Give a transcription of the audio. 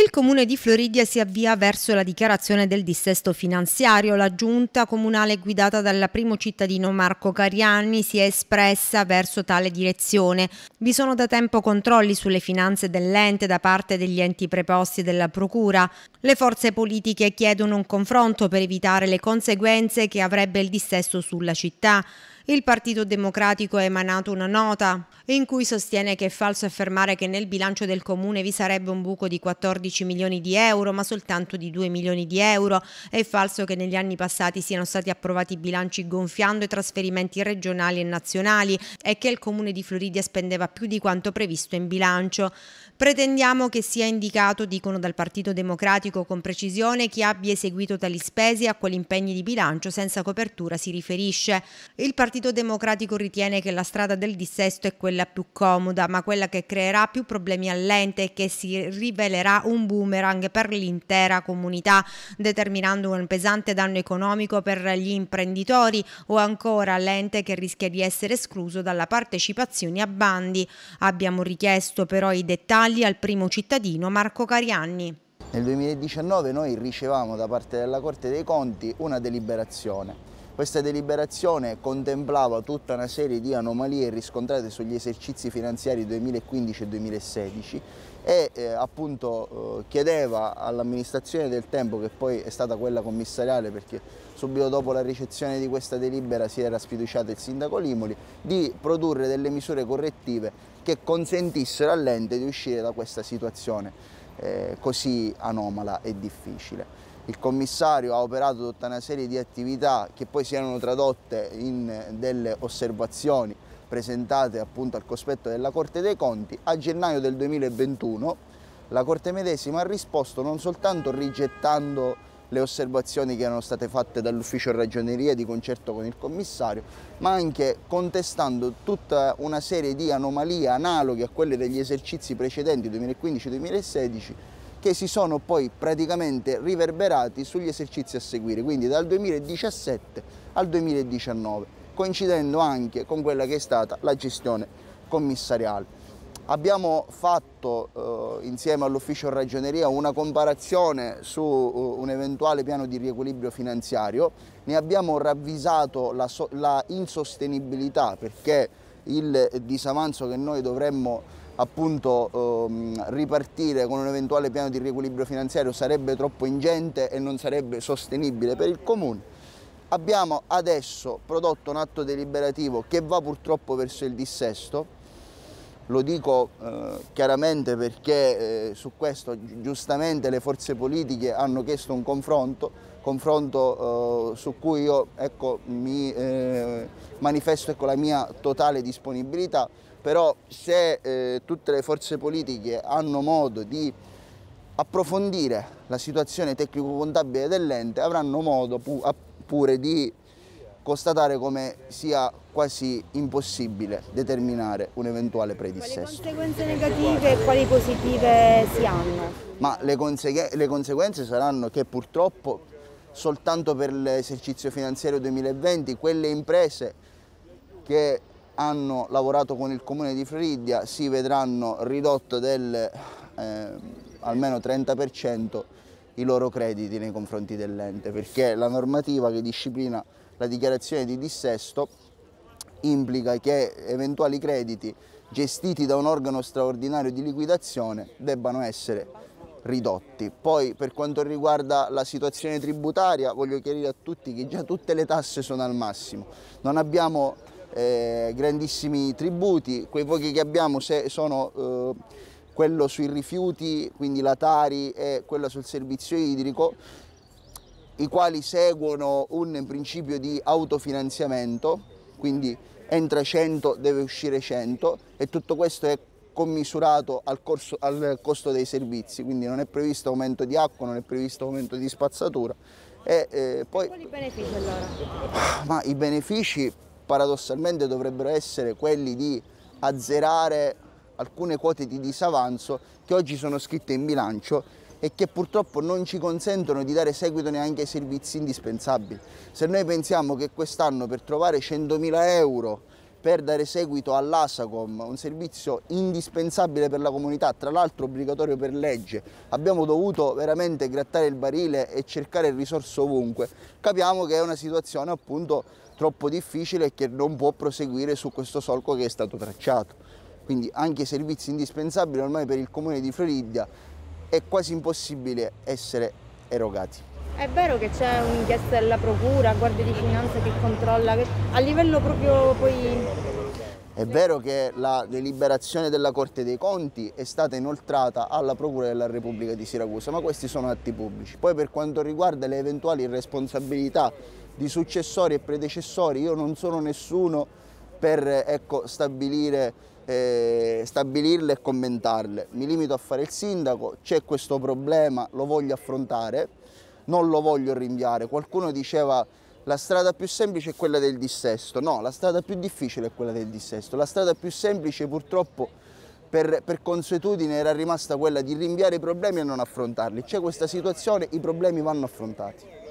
Il comune di Floridia si avvia verso la dichiarazione del dissesto finanziario. La giunta comunale guidata dal primo cittadino Marco Carianni si è espressa verso tale direzione. Vi sono da tempo controlli sulle finanze dell'ente da parte degli enti preposti della procura. Le forze politiche chiedono un confronto per evitare le conseguenze che avrebbe il dissesto sulla città. Il Partito Democratico ha emanato una nota in cui sostiene che è falso affermare che nel bilancio del comune vi sarebbe un buco di 14 12 milioni di euro ma soltanto di 2 milioni di euro. È falso che negli anni passati siano stati approvati bilanci gonfiando i trasferimenti regionali e nazionali e che il comune di Floridia spendeva più di quanto previsto in bilancio. Pretendiamo che sia indicato, dicono dal Partito Democratico con precisione, chi abbia eseguito tali spese e a quali impegni di bilancio senza copertura si riferisce. Il Partito Democratico ritiene che la strada del dissesto è quella più comoda, ma quella che creerà più problemi all'ente e che si rivelerà un un boomerang per l'intera comunità, determinando un pesante danno economico per gli imprenditori o ancora l'ente che rischia di essere escluso dalla partecipazione a bandi. Abbiamo richiesto però i dettagli al primo cittadino Marco Carianni. Nel 2019 noi ricevamo da parte della Corte dei Conti una deliberazione questa deliberazione contemplava tutta una serie di anomalie riscontrate sugli esercizi finanziari 2015 e 2016 e eh, appunto eh, chiedeva all'amministrazione del tempo, che poi è stata quella commissariale perché subito dopo la ricezione di questa delibera si era sfiduciato il sindaco Limoli, di produrre delle misure correttive che consentissero all'ente di uscire da questa situazione eh, così anomala e difficile il commissario ha operato tutta una serie di attività che poi si erano tradotte in eh, delle osservazioni presentate appunto al cospetto della Corte dei Conti, a gennaio del 2021 la Corte medesima ha risposto non soltanto rigettando le osservazioni che erano state fatte dall'ufficio ragioneria di concerto con il commissario, ma anche contestando tutta una serie di anomalie analoghe a quelle degli esercizi precedenti 2015-2016 che si sono poi praticamente riverberati sugli esercizi a seguire, quindi dal 2017 al 2019, coincidendo anche con quella che è stata la gestione commissariale. Abbiamo fatto eh, insieme all'ufficio ragioneria una comparazione su uh, un eventuale piano di riequilibrio finanziario, ne abbiamo ravvisato la, so la insostenibilità perché il disavanzo che noi dovremmo appunto ehm, ripartire con un eventuale piano di riequilibrio finanziario sarebbe troppo ingente e non sarebbe sostenibile per il comune. Abbiamo adesso prodotto un atto deliberativo che va purtroppo verso il dissesto, lo dico eh, chiaramente perché eh, su questo giustamente le forze politiche hanno chiesto un confronto, confronto eh, su cui io ecco, mi eh, manifesto ecco, la mia totale disponibilità però se eh, tutte le forze politiche hanno modo di approfondire la situazione tecnico-contabile dell'ente avranno modo pu pure di constatare come sia quasi impossibile determinare un eventuale predissesso. Quali conseguenze negative e quali positive si hanno? Ma le, conse le conseguenze saranno che purtroppo soltanto per l'esercizio finanziario 2020 quelle imprese che hanno lavorato con il comune di Floridia si vedranno ridotto del eh, almeno 30% i loro crediti nei confronti dell'ente perché la normativa che disciplina la dichiarazione di dissesto implica che eventuali crediti gestiti da un organo straordinario di liquidazione debbano essere ridotti. Poi per quanto riguarda la situazione tributaria voglio chiarire a tutti che già tutte le tasse sono al massimo. Non abbiamo eh, grandissimi tributi, quei pochi che abbiamo sono eh, quello sui rifiuti, quindi la Tari e quella sul servizio idrico, i quali seguono un principio di autofinanziamento, quindi entra 100 deve uscire 100 e tutto questo è commisurato al, corso, al, costo dei servizi, quindi non è previsto aumento di acqua, non è previsto aumento di spazzatura. E, eh, poi... Quali benefici allora? Ma i benefici paradossalmente dovrebbero essere quelli di azzerare alcune quote di disavanzo che oggi sono scritte in bilancio e che purtroppo non ci consentono di dare seguito neanche ai servizi indispensabili. Se noi pensiamo che quest'anno per trovare 100.000 euro per dare seguito all'ASACOM, un servizio indispensabile per la comunità, tra l'altro obbligatorio per legge. Abbiamo dovuto veramente grattare il barile e cercare risorse ovunque. Capiamo che è una situazione appunto troppo difficile e che non può proseguire su questo solco che è stato tracciato. Quindi anche i servizi indispensabili ormai per il comune di Floridia è quasi impossibile essere erogati. È vero che c'è un'inchiesta della Procura, Guardia di Finanza che controlla, a livello proprio poi è vero che la deliberazione della Corte dei Conti è stata inoltrata alla Procura della Repubblica di Siracusa, ma questi sono atti pubblici. Poi per quanto riguarda le eventuali responsabilità di successori e predecessori, io non sono nessuno per ecco, stabilire, eh, stabilirle e commentarle. Mi limito a fare il sindaco, c'è questo problema, lo voglio affrontare, non lo voglio rinviare. Qualcuno diceva la strada più semplice è quella del dissesto, no, la strada più difficile è quella del dissesto, la strada più semplice purtroppo per, per consuetudine era rimasta quella di rinviare i problemi e non affrontarli, c'è questa situazione, i problemi vanno affrontati.